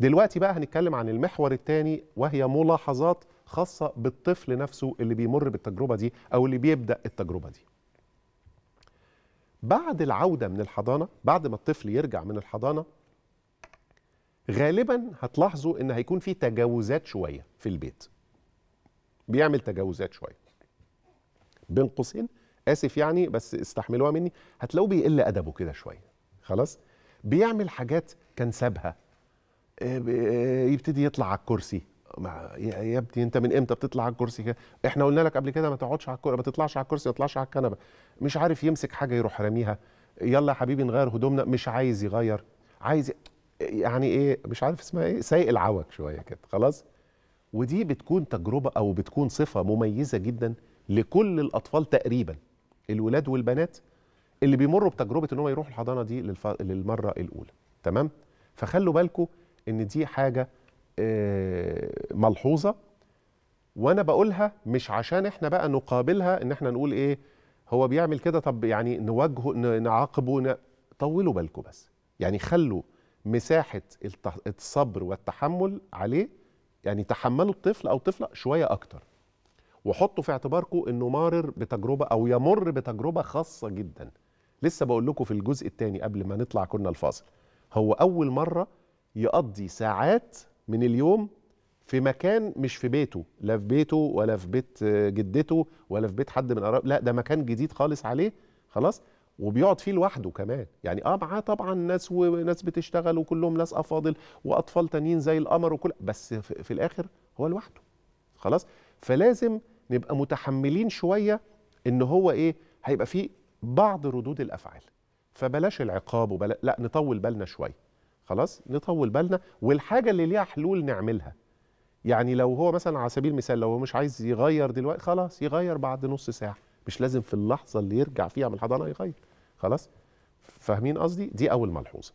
دلوقتي بقى هنتكلم عن المحور الثاني وهي ملاحظات خاصة بالطفل نفسه اللي بيمر بالتجربة دي أو اللي بيبدأ التجربة دي بعد العودة من الحضانة بعد ما الطفل يرجع من الحضانة غالبا هتلاحظوا ان هيكون في تجاوزات شوية في البيت بيعمل تجاوزات شوية بين قوسين اسف يعني بس استحملوها مني هتلاقوه بيقل ادبه كده شويه خلاص بيعمل حاجات كان سابها آه، آه، يبتدي يطلع على الكرسي يا ابني انت من امتى بتطلع على الكرسي كده احنا قلنا لك قبل كده ما تقعدش على الكرسي ما تطلعش على الكرسي ما تطلعش على الكنبه مش عارف يمسك حاجه يروح راميها يلا يا حبيبي نغير هدومنا مش عايز يغير عايز يعني ايه مش عارف اسمها ايه سايق العوج شويه كده خلاص ودي بتكون تجربه او بتكون صفه مميزه جدا لكل الاطفال تقريبا الولاد والبنات اللي بيمروا بتجربه ان هم يروحوا الحضانه دي للمره الاولى تمام فخلوا بالكم ان دي حاجه آه، ملحوظه وانا بقولها مش عشان احنا بقى نقابلها ان احنا نقول ايه هو بيعمل كده طب يعني نواجهه نعاقبه طولوا بالكم بس يعني خلوا مساحه الصبر والتحمل عليه يعني تحملوا الطفل او الطفله شويه اكتر وحطوا في اعتباركم انه مارر بتجربه او يمر بتجربه خاصه جدا لسه بقول لكم في الجزء الثاني قبل ما نطلع كنا الفاصل هو اول مره يقضي ساعات من اليوم في مكان مش في بيته لا في بيته ولا في بيت جدته ولا في بيت حد من قرايبه لا ده مكان جديد خالص عليه خلاص وبيقعد فيه لوحده كمان يعني اه معاه طبعا ناس وناس بتشتغل وكلهم ناس افاضل واطفال تانيين زي القمر وكل بس في الاخر هو لوحده خلاص فلازم نبقى متحملين شويه ان هو ايه هيبقى فيه بعض ردود الافعال فبلاش العقاب وبلا لا نطول بالنا شويه خلاص نطول بالنا والحاجه اللي ليها حلول نعملها يعني لو هو مثلا على سبيل المثال لو هو مش عايز يغير دلوقتي خلاص يغير بعد نص ساعه مش لازم في اللحظه اللي يرجع فيها من الحضانه يغير خلاص فاهمين قصدي دي اول ملحوظه